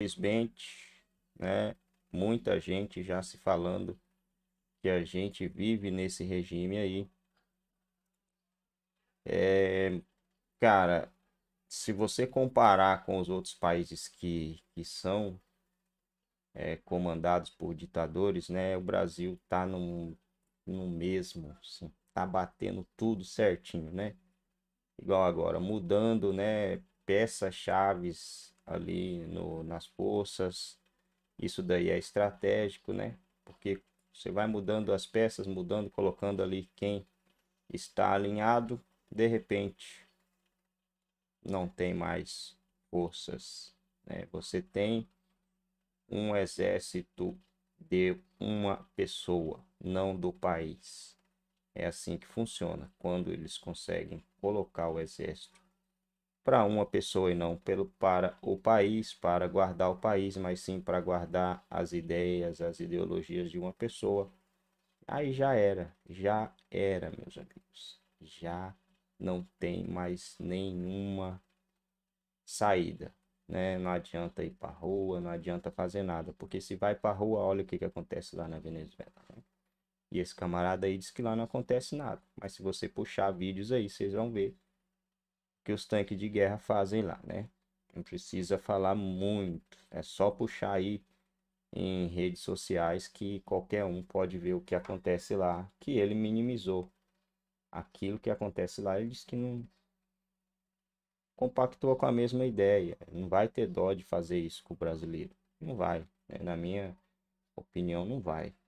Infelizmente, né, muita gente já se falando que a gente vive nesse regime aí. É, cara, se você comparar com os outros países que, que são é, comandados por ditadores, né? O Brasil tá no, no mesmo, assim, tá batendo tudo certinho, né? Igual agora, mudando, né? Peças chaves ali no, nas forças. Isso daí é estratégico, né? Porque você vai mudando as peças, mudando, colocando ali quem está alinhado. De repente, não tem mais forças. Né? Você tem um exército de uma pessoa, não do país. É assim que funciona quando eles conseguem colocar o exército para uma pessoa e não pelo, para o país, para guardar o país, mas sim para guardar as ideias, as ideologias de uma pessoa. Aí já era, já era, meus amigos. Já não tem mais nenhuma saída, né? Não adianta ir para rua, não adianta fazer nada, porque se vai para rua, olha o que, que acontece lá na Venezuela. Né? E esse camarada aí diz que lá não acontece nada, mas se você puxar vídeos aí, vocês vão ver que os tanques de guerra fazem lá, né? Não precisa falar muito, é só puxar aí em redes sociais que qualquer um pode ver o que acontece lá, que ele minimizou aquilo que acontece lá, ele diz que não compactua com a mesma ideia, não vai ter dó de fazer isso com o brasileiro, não vai, né? na minha opinião não vai.